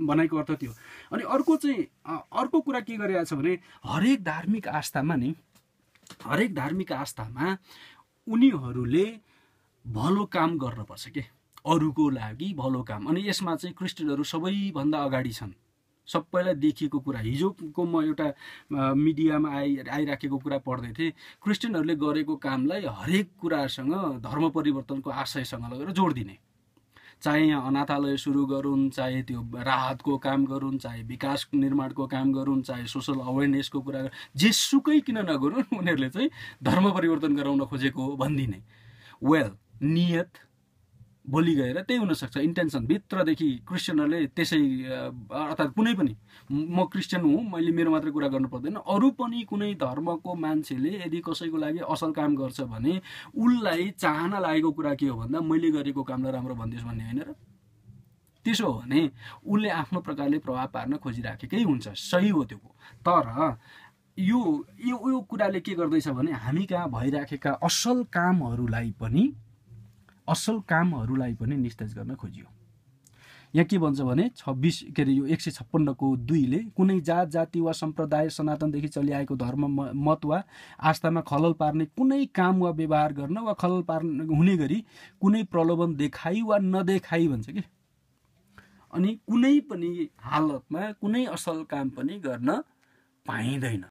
भनाइको अर्थ त्यो अनि अर्को चाहिँ अर्को कुरा के गरिरहेको छ भने हरेक धार्मिक आस्थामा नि हरेक धार्मिक आस्थामा उनीहरूले भलो काम गर्नुपर्छ के अरूको लागि भलो काम अनि यसमा चाहिँ क्रिस्चियनहरू सबैभन्दा अगाडि छन् सबैलाई देखिएको कुरा हिजोको म एउटा मिडियामा आइ आइराखेको कुरा पढ्दै थिएँ क्रिस्चियनहरूले गरेको कामलाई हरेक कुरासँग धर्म परिवर्तनको आशयसँग लगेर जोड दिने चाहे यहाँ अनाथालय सुरु गरुन् चाहे त्यो राहतको काम गरुन् चाहे विकास निर्माणको काम गरून् चाहे सोसल अवेरनेसको कुरा गरून् जेसुकै किन नगरून् उनीहरूले चाहिँ धर्म परिवर्तन गराउन खोजेको हो भनिदिने वेल नियत भोलि गएर त्यही हुनसक्छ इन्टेन्सन भित्रदेखि क्रिस्चियनहरूले त्यसै अर्थात् कुनै पनि म क्रिस्चियन हुँ मैले मेरो मात्रै कुरा गर्नु पर्दैन अरू पनि कुनै धर्मको मान्छेले यदि कसैको लागि असल काम गर्छ भने उसलाई चाहना लागेको कुरा के हो भन्दा मैले गरेको कामलाई राम्रो भनिदियोस् भन्ने होइन र त्यसो हो भने उसले आफ्नो प्रकारले प्रभाव पार्न खोजिराखेकै हुन्छ सही हो त्यो तर यो यो कुराले के गर्दैछ भने हामी कहाँ भइराखेका असल कामहरूलाई पनि असल कामहरूलाई पनि निस्तेज गर्न खोजियो यहाँ के भन्छ भने छब्बिस के अरे यो एक सय छप्पन्नको दुईले कुनै जात जाति वा सम्प्रदाय सनातनदेखि चलिआएको धर्म मत वा आस्थामा खलल पार्ने कुनै काम वा व्यवहार गर्न वा खलल पार् हुने गरी कुनै प्रलोभन देखाइ वा नदेखाइ भन्छ कि अनि कुनै पनि हालतमा कुनै असल काम पनि गर्न पाइँदैन